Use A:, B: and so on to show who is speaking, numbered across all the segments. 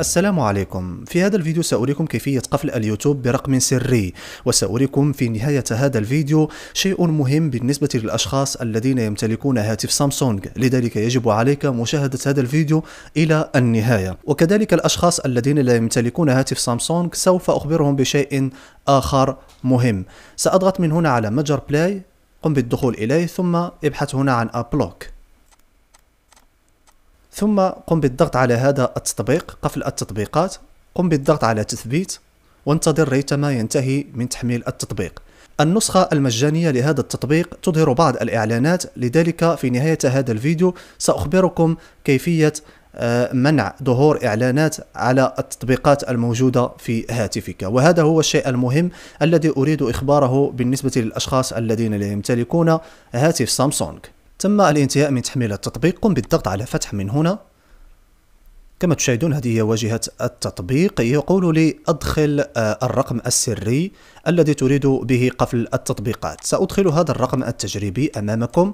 A: السلام عليكم في هذا الفيديو سأريكم كيفية قفل اليوتيوب برقم سري وسأريكم في نهاية هذا الفيديو شيء مهم بالنسبة للأشخاص الذين يمتلكون هاتف سامسونج لذلك يجب عليك مشاهدة هذا الفيديو إلى النهاية وكذلك الأشخاص الذين لا يمتلكون هاتف سامسونج سوف أخبرهم بشيء آخر مهم سأضغط من هنا على متجر بلاي قم بالدخول إليه ثم ابحث هنا عن أبلوك ثم قم بالضغط على هذا التطبيق قفل التطبيقات قم بالضغط على تثبيت وانتظر ريتما ينتهي من تحميل التطبيق النسخة المجانية لهذا التطبيق تظهر بعض الإعلانات لذلك في نهاية هذا الفيديو سأخبركم كيفية آه، منع ظهور إعلانات على التطبيقات الموجودة في هاتفك وهذا هو الشيء المهم الذي أريد إخباره بالنسبة للأشخاص الذين لا يمتلكون هاتف سامسونج تم الانتهاء من تحميل التطبيق قم بالضغط على فتح من هنا كما تشاهدون هذه هي واجهة التطبيق يقول لي أدخل آه، الرقم السري الذي تريد به قفل التطبيقات سأدخل هذا الرقم التجريبي أمامكم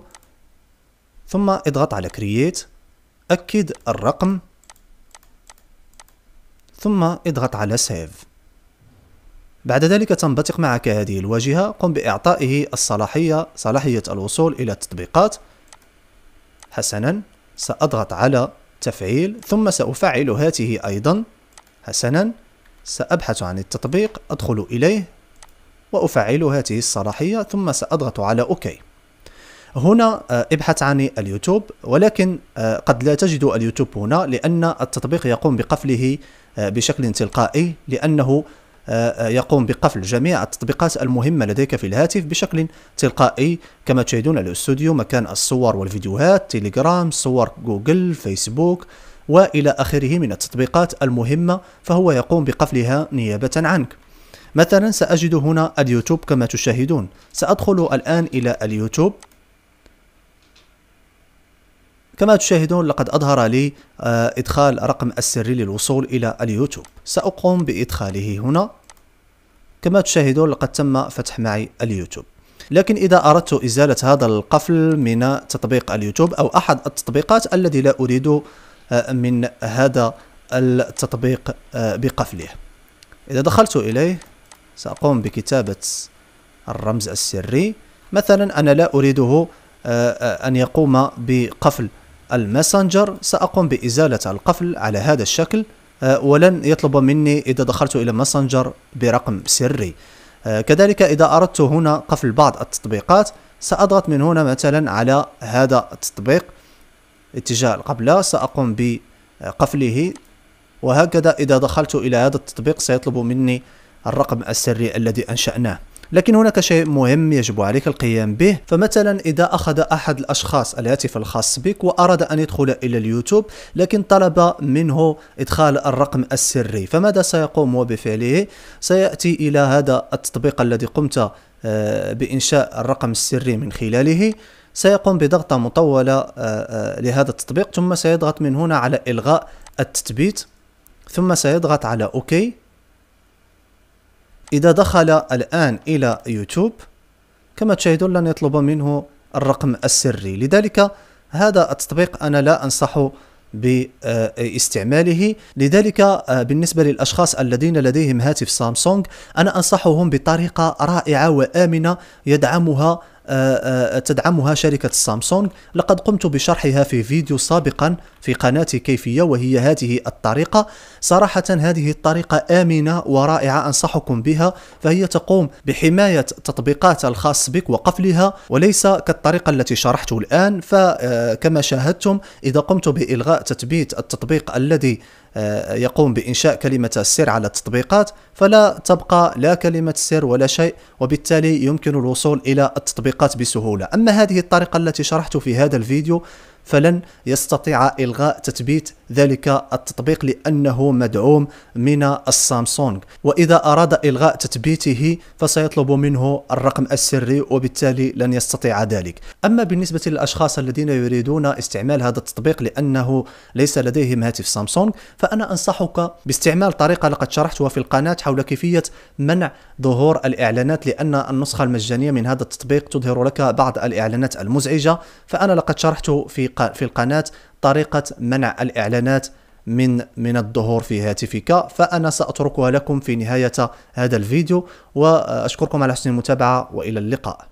A: ثم اضغط على كرييت أكد الرقم ثم اضغط على سيف بعد ذلك تنبثق معك هذه الواجهة قم بإعطائه الصلاحية صلاحية الوصول إلى التطبيقات حسنا سأضغط على تفعيل ثم سأفعل هاته أيضا حسنا سأبحث عن التطبيق أدخل إليه وأفعل هاته الصلاحية ثم سأضغط على أوكي هنا آه، ابحث عن اليوتيوب ولكن آه، قد لا تجد اليوتيوب هنا لأن التطبيق يقوم بقفله آه، بشكل تلقائي لأنه يقوم بقفل جميع التطبيقات المهمة لديك في الهاتف بشكل تلقائي كما تشاهدون الاستوديو مكان الصور والفيديوهات تيليجرام صور جوجل فيسبوك وإلى آخره من التطبيقات المهمة فهو يقوم بقفلها نيابة عنك مثلا سأجد هنا اليوتيوب كما تشاهدون سأدخل الآن إلى اليوتيوب كما تشاهدون لقد أظهر لي آه، إدخال رقم السري للوصول إلى اليوتيوب سأقوم بإدخاله هنا كما تشاهدون لقد تم فتح معي اليوتيوب لكن إذا أردت إزالة هذا القفل من تطبيق اليوتيوب أو أحد التطبيقات الذي لا أريد آه، من هذا التطبيق آه، بقفله إذا دخلت إليه سأقوم بكتابة الرمز السري مثلا أنا لا أريده أن يقوم بقفل الماسنجر سأقوم بإزالة القفل على هذا الشكل آه، ولن يطلب مني إذا دخلت إلى ماسنجر برقم سري آه، كذلك إذا أردت هنا قفل بعض التطبيقات سأضغط من هنا مثلا على هذا التطبيق اتجاه القبلة سأقوم بقفله وهكذا إذا دخلت إلى هذا التطبيق سيطلب مني الرقم السري الذي أنشأناه لكن هناك شيء مهم يجب عليك القيام به فمثلا إذا أخذ أحد الأشخاص الهاتف الخاص بك وأراد أن يدخل إلى اليوتيوب لكن طلب منه إدخال الرقم السري فماذا سيقوم بفعله؟ سيأتي إلى هذا التطبيق الذي قمت آه، بإنشاء الرقم السري من خلاله سيقوم بضغطة مطولة آه، آه، لهذا التطبيق ثم سيضغط من هنا على إلغاء التثبيت ثم سيضغط على أوكي إذا دخل الآن إلى يوتيوب كما تشاهدون لن يطلب منه الرقم السري لذلك هذا التطبيق أنا لا أنصح باستعماله لذلك آه، بالنسبة للأشخاص الذين لديهم هاتف سامسونج أنا أنصحهم بطريقة رائعة وآمنة يدعمها آه، آه، تدعمها شركة سامسونج لقد قمت بشرحها في فيديو سابقا في قناتي كيفية وهي هذه الطريقة صراحة هذه الطريقة آمنة ورائعة أنصحكم بها فهي تقوم بحماية تطبيقات الخاص بك وقفلها وليس كالطريقة التي شرحت الآن فكما آه، شاهدتم إذا قمت بإلغاء تثبيت التطبيق الذي آه، يقوم بإنشاء كلمة السر على التطبيقات فلا تبقى لا كلمة سر ولا شيء وبالتالي يمكن الوصول إلى التطبيقات بسهولة أما هذه الطريقة التي شرحت في هذا الفيديو فلن يستطيع إلغاء تثبيت ذلك التطبيق لأنه مدعوم من السامسونج وإذا أراد إلغاء تثبيته فسيطلب منه الرقم السري وبالتالي لن يستطيع ذلك أما بالنسبة للأشخاص الذين يريدون استعمال هذا التطبيق لأنه ليس لديهم هاتف سامسونج فأنا أنصحك باستعمال طريقة لقد شرحتها في القناة حول كيفية منع ظهور الإعلانات لأن النسخة المجانية من هذا التطبيق تظهر لك بعض الإعلانات المزعجة فأنا لقد شرحت في في القناه طريقه منع الاعلانات من من الظهور في هاتفك فانا ساتركها لكم في نهايه هذا الفيديو واشكركم على حسن المتابعه والى اللقاء